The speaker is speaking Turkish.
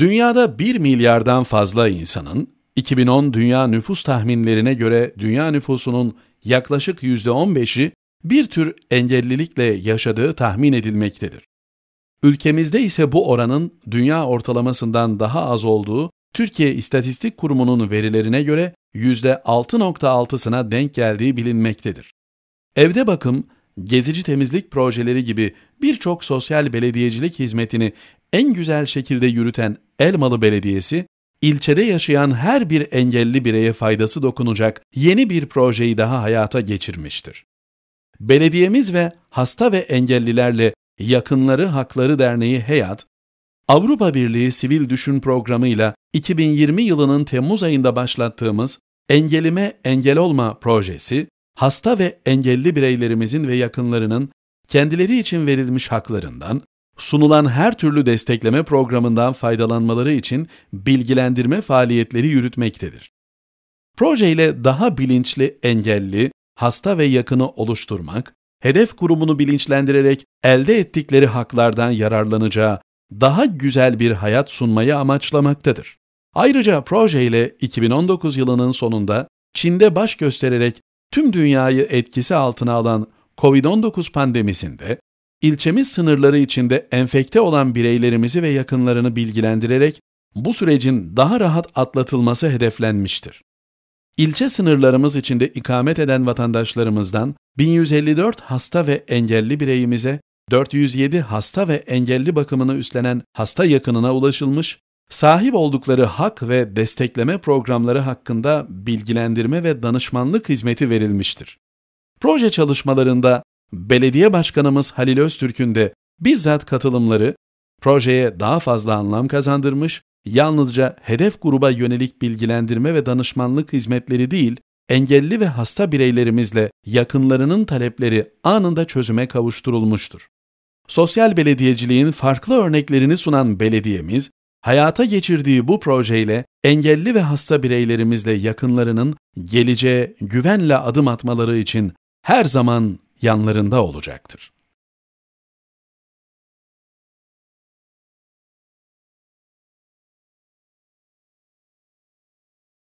Dünyada 1 milyardan fazla insanın 2010 dünya nüfus tahminlerine göre dünya nüfusunun yaklaşık %15'i bir tür engellilikle yaşadığı tahmin edilmektedir. Ülkemizde ise bu oranın dünya ortalamasından daha az olduğu Türkiye İstatistik Kurumu'nun verilerine göre %6.6'sına denk geldiği bilinmektedir. Evde bakım, gezici temizlik projeleri gibi birçok sosyal belediyecilik hizmetini en güzel şekilde yürüten Elmalı Belediyesi, ilçede yaşayan her bir engelli bireye faydası dokunacak yeni bir projeyi daha hayata geçirmiştir. Belediyemiz ve Hasta ve Engellilerle Yakınları Hakları Derneği Heyat, Avrupa Birliği Sivil Düşün Programı ile 2020 yılının Temmuz ayında başlattığımız Engelime Engel Olma projesi, hasta ve engelli bireylerimizin ve yakınlarının kendileri için verilmiş haklarından, sunulan her türlü destekleme programından faydalanmaları için bilgilendirme faaliyetleri yürütmektedir. Projeyle daha bilinçli, engelli, hasta ve yakını oluşturmak, hedef kurumunu bilinçlendirerek elde ettikleri haklardan yararlanacağı daha güzel bir hayat sunmayı amaçlamaktadır. Ayrıca projeyle 2019 yılının sonunda Çin'de baş göstererek tüm dünyayı etkisi altına alan COVID-19 pandemisinde İlçemiz sınırları içinde enfekte olan bireylerimizi ve yakınlarını bilgilendirerek bu sürecin daha rahat atlatılması hedeflenmiştir. İlçe sınırlarımız içinde ikamet eden vatandaşlarımızdan 1154 hasta ve engelli bireyimize, 407 hasta ve engelli bakımını üstlenen hasta yakınına ulaşılmış, sahip oldukları hak ve destekleme programları hakkında bilgilendirme ve danışmanlık hizmeti verilmiştir. Proje çalışmalarında belediye başkanımız Halil Öztürk'ün de bizzat katılımları projeye daha fazla anlam kazandırmış, yalnızca hedef gruba yönelik bilgilendirme ve danışmanlık hizmetleri değil, engelli ve hasta bireylerimizle yakınlarının talepleri anında çözüme kavuşturulmuştur. Sosyal belediyeciliğin farklı örneklerini sunan belediyemiz, hayata geçirdiği bu projeyle engelli ve hasta bireylerimizle yakınlarının geleceğe güvenle adım atmaları için her zaman yanlarında olacaktır.